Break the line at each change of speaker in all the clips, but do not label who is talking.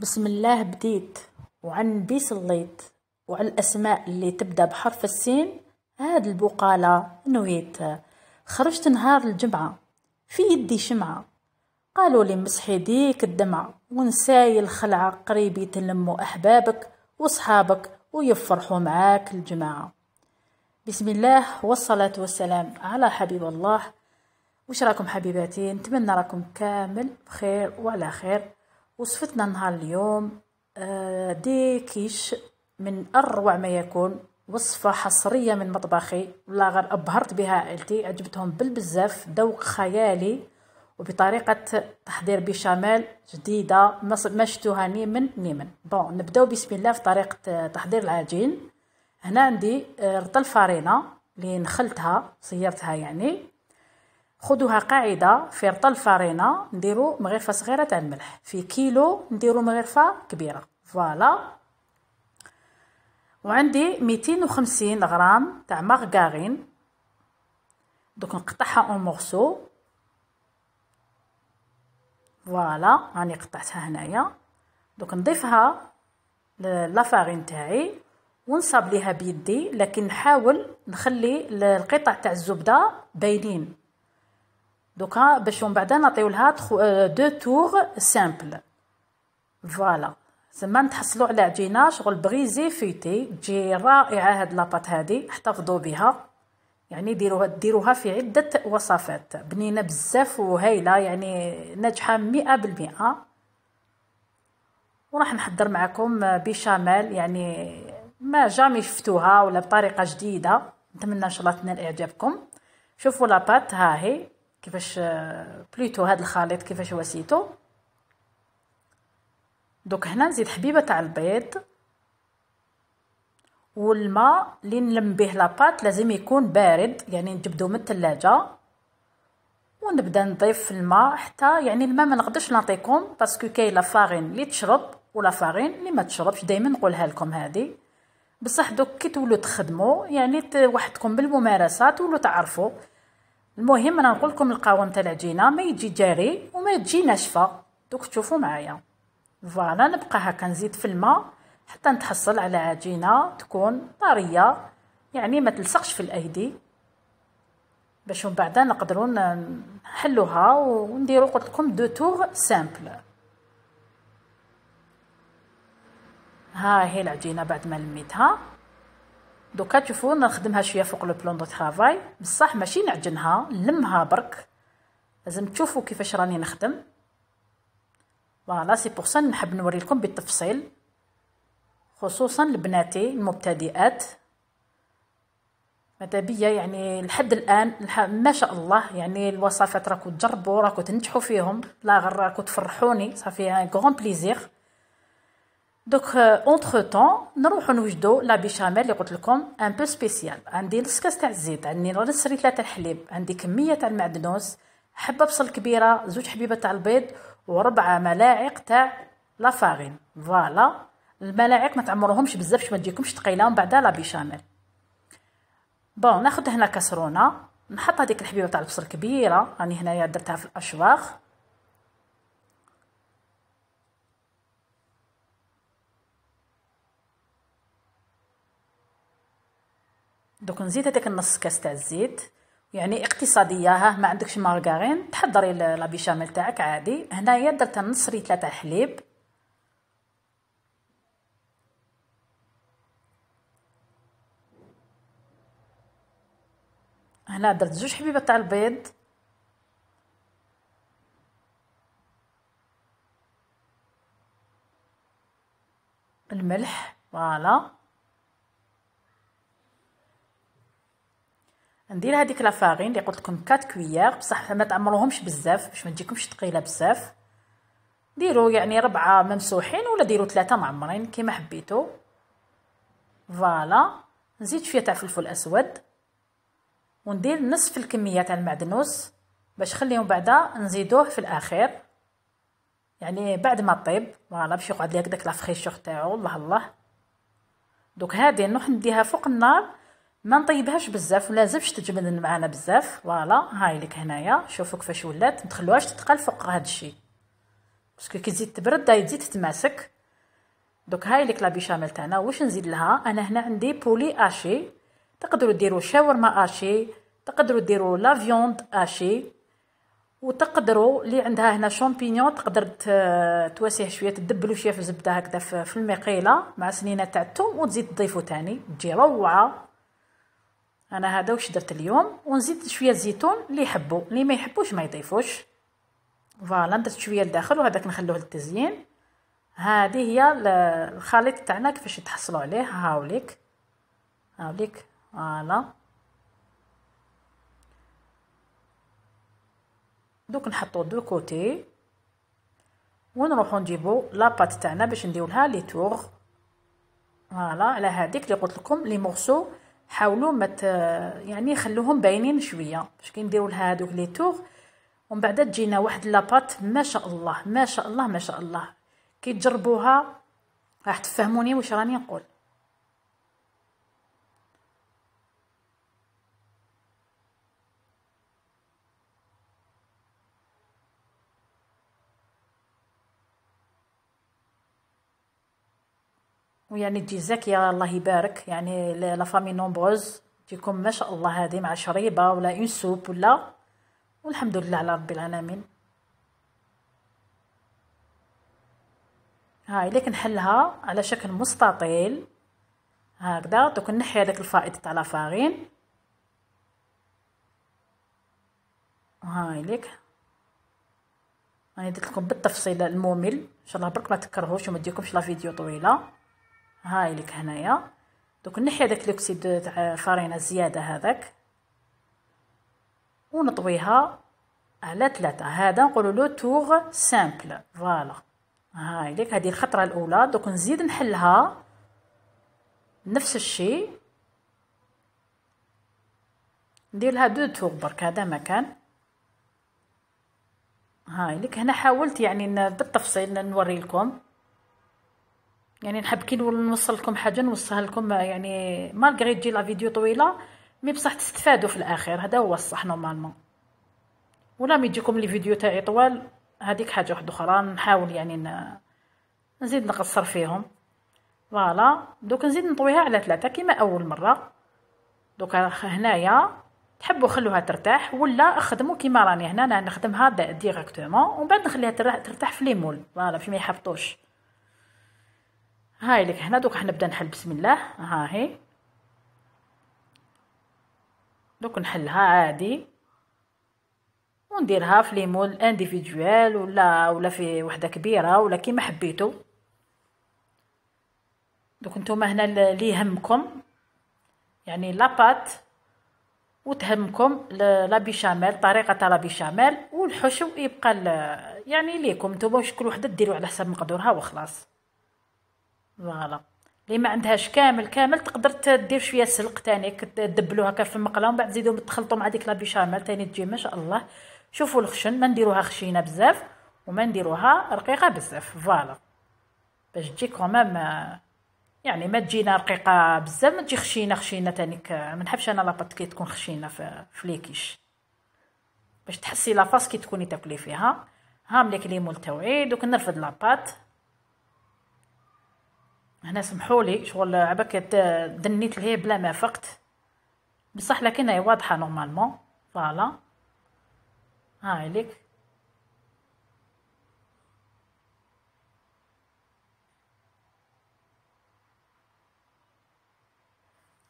بسم الله بديت بي صليت وعلى الأسماء اللي تبدأ بحرف السين هاد البقالة نويت خرجت نهار الجمعة في يدي شمعة قالوا لي مسح يديك الدمعة ونساي الخلعة قريبي يتلموا أحبابك وصحابك ويفرحوا معاك الجماعة بسم الله والصلاة والسلام على حبيب الله وش راكم حبيباتي نتمنى راكم كامل بخير وعلى خير وصفتنا نهار اليوم آه، دي كيش من أروع ما يكون وصفة حصرية من مطبخي ولا غير أبهرت بها عائلتي عجبتهم بالبزاف ذوق خيالي وبطريقة تحضير بشاميل جديدة ما شفتوها ني من ني من بون نبداو بسم الله في طريقة تحضير العجين هنا عندي آه، رطل فرينة اللي نخلتها صيرتها يعني خدوها قاعده في رطل الفرينه نديرو مغرفه صغيره تاع الملح في كيلو نديرو مغرفه كبيره فوالا وعندي ميتين وخمسين غرام تاع مارغارين دوك نقطعها اون مورسو فوالا راني قطعتها هنايا دوك نضيفها لافارين تاعي ونصاب ليها بيدي لكن نحاول نخلي القطع تاع الزبده باينين دوكا باش من بعد نعطيو لها دو تور سامبل فوالا تما نتحصلوا على عجينه شغل بريزي فيتي تجي رائعه هاد لاباط هادي احتفظوا بها يعني ديروها ديروها في عده وصفات بنينه بزاف وهايله يعني ناجحه مئة بالمئة وراح نحضر معكم بشمال يعني ما جامي شفتوها ولا بطريقه جديده نتمنى ان شاء الله تنال اعجابكم شوفوا لاباط ها هي كيفاش آه، بلوتو هذا الخليط كيفاش واسيتو دوك هنا نزيد حبيبه تاع البيض والماء اللي نلم به لاباط لازم يكون بارد يعني نجبدو من الثلاجه ونبدا نضيف الماء حتى يعني الماء ما نقدرش نعطيكم باسكو كاين لا فارين اللي تشرب ولا فارين اللي ما تشربش دائما نقولها لكم هذه بصح دوك كي تولوا تخدموا يعني وحدكم بالممارسه تولوا تعرفوا المهم انا نقول لكم القوام تاع العجينه ما يجي جاري وما تجي ناشفه دوك تشوفوا معايا فوالا نبقى هكا نزيد في الماء حتى نتحصل على عجينه تكون طريه يعني ما تلصقش في الايدي باش من بعد نقدروا نحلوها ونديروا قلت لكم دو تور سامبل ها هي العجينه بعد ما لميتها دوكا تشوفو نخدمها شويه فوق لو بلون دو ترافاي بصح ماشي نعجنها نلمها برك لازم تشوفوا كيفاش راني نخدم فوالا سي بوغ سان نحب نوري لكم بالتفصيل خصوصا لبناتي المبتدئات ماذا بيا يعني لحد الان ما شاء الله يعني الوصفات راكو تجربوا راكو تنجحوا فيهم لا غير راكو تفرحوني صافي ان غون بليزير دوك اونتر طون نروحو نوجدو لا بيشاميل اللي قلت لكم ان بو سبيسيال عندي نص كاس تاع الزيت عندي نص ريتلا تاع الحليب عندي كميه تاع المعدنوس حبه بصل كبيره زوج حبيبه تاع البيض وربعة ملاعق تاع لا فارين فوالا الملاعق ما تعمروهمش بزاف باش ما تجيكمش ثقيله ومن بعد لا بيشاميل بون ناخذ هنا كسرونه نحط هذيك الحبيبه تاع البصل كبيره راني هنايا درتها في الاشواخ دوك نزيد هذاك النص كاس تاع الزيت يعني اقتصاديه ها ما عندكش مارغارين تحضري لا بيشاميل تاعك عادي هنايا درت نص ريتله تاع حليب هنا درت زوج حبيبات تاع البيض الملح فوالا ندير هذيك لافارين اللي قلت لكم 4 كويير بصح ما تعمروهمش بزاف باش ما تجيكمش ثقيله بزاف ديروا يعني ربعه ممسوحين ولا ديروا ثلاثه معمرين كيما حبيتو فوالا نزيد شويه تاع فلفل اسود وندير نصف الكميه تاع المعدنوس باش خليهم بعدا نزيدوه في الاخير يعني بعد ما طيب فوالا باش يقعد لي هكداك لا فريشور تاعو الله الله دوك هذه نروح نديها فوق النار ما نطيبهاش بزاف ولا لازمش تجمد معنا بزاف فوالا هاي لك هنايا شوفوا كيفاش ولات ما تخلوهاش تتقل فوق هذا الشيء باسكو كي تزيد تبرد داي تزيد تتماسك دوك هاي لك لا بيشاميل تاعنا واش نزيد لها انا هنا عندي بولي اشي تقدروا ديروا شاورما اشي تقدروا ديروا لا فيوند اشي وتقدروا اللي عندها هنا شامبينيون تقدر تواسيه شويه تدبلو شويه في الزبده هكذا في المقيله مع سنينه تاع الثوم وتزيد تضيفو تاني تجي روعه انا هذا واش درت اليوم ونزيد شويه الزيتون اللي يحبوا اللي ما يحبوش ما يضيفوش فوالا درت شويه لداخل وهذاك نخلوه للتزيين هذه هي الخليط تاعنا كيفاش تحصلوا عليه هاوليك هاوليك فوالا دوك نحطو دو كوتي ونروحو نجيبو لاباط تاعنا باش نديرولها لي تور فوالا على هذيك اللي قلت لكم لي مورسو حاولوا مت يعني خلوهم باينين شويه باش كنديروا لها هذوك لي تور ومن بعد تجينا واحد لاباط ما شاء الله ما شاء الله ما شاء الله كي تجربوها راح تفهموني واش راني نقول ويعني تجي يا الله يبارك يعني لا فامي نومبروز تيكون ما شاء الله هذه مع شريبه ولا اون سوب ولا والحمد لله على رب العالمين هاي اللي كنحلها على شكل مستطيل هكذا دوك نحي هذاك الفائض تاع لافارين هاي ليك راني درت لكم بالتفصيل الممل ان شاء الله برك ما تكرهوش وما ديركمش لا فيديو طويله هاي لك هنايا دوك نحي هذاك لوكسيد تاع فرينه الزياده هذاك ونطويها على ثلاثة هذا نقولوا له تور سامبل فوالا هاي ليك هذه الخطره الاولى دوك نزيد نحلها نفس الشيء ندير لها دو تور برك هذا مكان هاي لك هنا حاولت يعني بالتفصيل نوري لكم يعني نحب كي نوصل لكم حاجه نوصلها لكم يعني مالغري تجي لا فيديو طويله مي بصح تستفادوا في الاخير هذا هو الصح نورمالمون ولا مي يجيكم لي فيديو تاعي طوال هذيك حاجه واحده اخرى نحاول يعني نزيد نقصر فيهم فوالا دوك نزيد نطويها على ثلاثة كيما اول مره دوك هنايا تحبوا خلوها ترتاح ولا خدموا كيما راني هنا انا نخدمها ديريكتومون ومن بعد نخليها ترتاح في لي مول فوالا في ما يحبطوش هاي لك هنا دوك حنبدا نحل بسم الله ها هي دوك نحلها عادي ونديرها في ليمون انديفيديوال ولا ولا في وحده كبيره ولا كيما حبيتو دوك نتوما هنا اللي يهمكم يعني لاباط وتهمكم لا بيشاميل طريقه تاع لا بيشاميل والحشو يبقى يعني ليكم نتوما كل وحده ديروا على حسب مقدورها وخلاص فوالا اللي ما عندهاش كامل كامل تقدر تدير شويه سلق ثاني تدبلو هكا في المقله ومن بعد تزيدو تخلطو مع ديك لا بيشاميل تاني تجي ما شاء الله شوفوا الخشن ما نديروها خشينه بزاف وما نديروها رقيقه بزاف فوالا باش تجي كومام يعني ما تجينا رقيقه بزاف ما تجي خشينه خشينه ثاني ما نحبش انا لاباط كي تكون خشينه في فليكيش باش تحسي لافاس كي تكوني تاكلي فيها ها ملي كليمو تاوعي دوك نرفد لاباط هنا سمحوا لي شغل عباك دنيت لهي بلا ما فقت بصح لكن هي واضحه نورمالمون فوالا ها عليك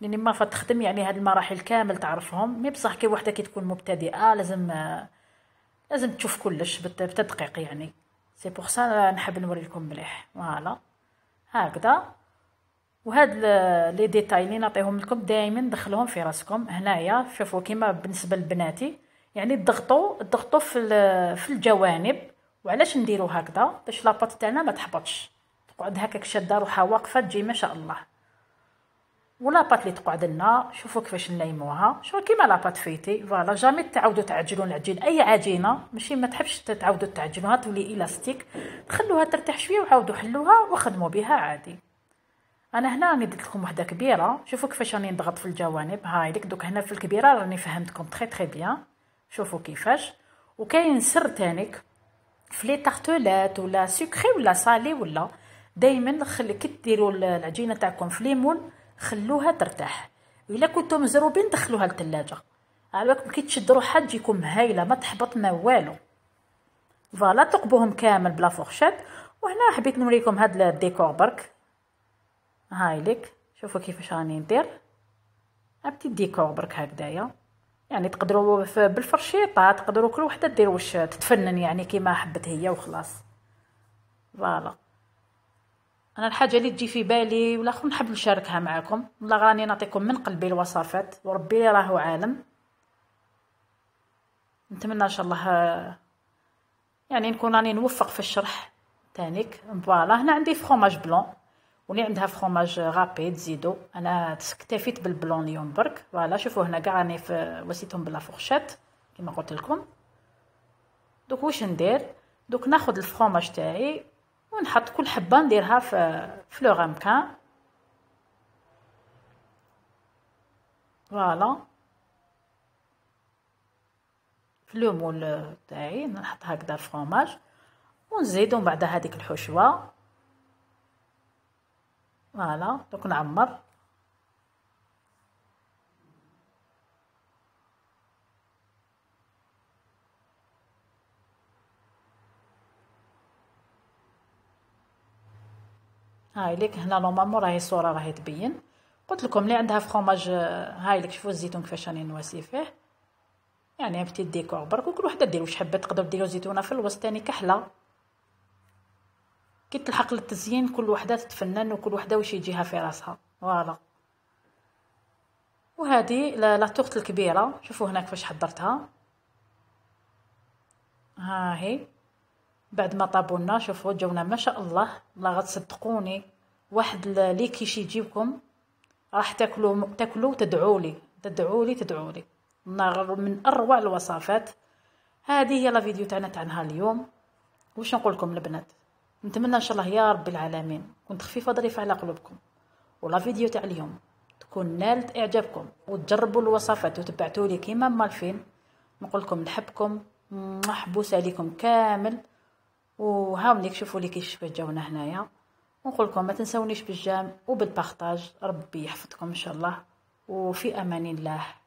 لاني ما فتخدم يعني هاد المراحل كامل تعرفهم مي بصح كي وحده كي تكون مبتدئه لازم لازم تشوف كلش بالتدقيق يعني سي بوغ سا نحب نوريلكم مليح فوالا هكذا وهاد لي ديتاي اللي نعطيهم لكم دائما دخلوهم في راسكم هنايا شوفوا كيما بالنسبه لبناتي يعني ضغطوا ضغطوا في في الجوانب وعلاش نديرو هكذا باش لاباط تاعنا ما تحبطش تقعد هكاك شاده روحها واقفه تجي ما شاء الله ولا بات اللي تقعد لنا شوفوا كيفاش نليموها شوفوا كيما لاباط فيتي فوالا جامي تعاودوا تعجلوا العجين اي عجينه ماشي ما تحبش تعاودوا تعجلوها تولي الاستيك خلوها ترتاح شويه وعاودوا حلوها وخدموا بها عادي انا هنا راني درت لكم وحده كبيره شوفوا كيفاش راني نضغط في الجوانب هاي ديك دوك هنا في الكبيره راني فهمتكم تري تري بيان شوفوا كيفاش وكاين سر تانيك في لي تارتولات ولا سكري ولا صالي ولا دائما خلي كي ديروا العجينه تاعكم في ليمون خلوها ترتاح الا كنتو مزروبين دخلوها للثلاجه على بالكم كي تشد روحها تجيكم هايله ما تحبط ما والو فوالا تقبوهم كامل بلا فورشيت وهنا حبيت نوريكم هاد الديكور برك هايلك شوفوا كيفاش راني ندير ابتي ديكور برك هكدايا يعني تقدروا بالفرشيطه تقدروا كل وحده دير واش تتفنن يعني كيما حبت هي وخلاص فوالا انا الحاجه اللي تجي في بالي ولا خو نحب نشاركها معكم والله راني نعطيكم من قلبي الوصفات وربي راهو عالم نتمنى ان شاء الله يعني نكون راني نوفق في الشرح تانيك فوالا هنا عندي فخوماج بلون واللي عندها فخوماج غابي تزيدو انا اكتفيت بالبلون اليوم برك فوالا شوفوا هنا كاع راني وسيتهم بلا فورشات كما قلت لكم دوك واش ندير دوك ناخذ الفخوماج تاعي ونحط كل حبه نديرها في في لو غامكان فوالا في مول تاعي نحط هكذا فروماج ونزيدو من بعد هذيك الحشوه فوالا دوك نعمر هاي ليك هنا نورمالمون راهي الصوره راهي تبين قلت لكم اللي عندها فخوماج هاي ليك شوفوا الزيتون كيفاش راني نواسي فيه يعني بتي ديكور برك وكل وحده دير واش حبات تقدر ديرو زيتونه في الوسط ثاني يعني كحله كي تلحق للتزيين كل وحده تتفنن وكل وحده واش يجيها في راسها فوالا وهذه لا لا الكبيره شوفوا هنا كيفاش حضرتها ها هي بعد ما طابونا شوفوا جاونا ما شاء الله الله غتصدقوني واحد لي كيش يجيبكم راح تاكلوا تاكلوا تدعوا لي تدعوا لي تدعوا لي من اروع الوصفات هذه هي لا فيديو تاعنا تاع نهار اليوم واش نقول لكم البنات نتمنى ان شاء الله يا رب العالمين كنت خفيفه ظريفه على قلوبكم ولا فيديو تاع اليوم تكون نالت اعجابكم وتجربوا الوصفات وتبعتوا لي كيما مالفين نقول لكم نحبكم محبوس عليكم كامل وهاوليك شوفوا لي كيفاش جاونا هنايا ونقول لكم ما تنسونيش بالجام وبالبارطاج ربي يحفظكم ان شاء الله وفي امان الله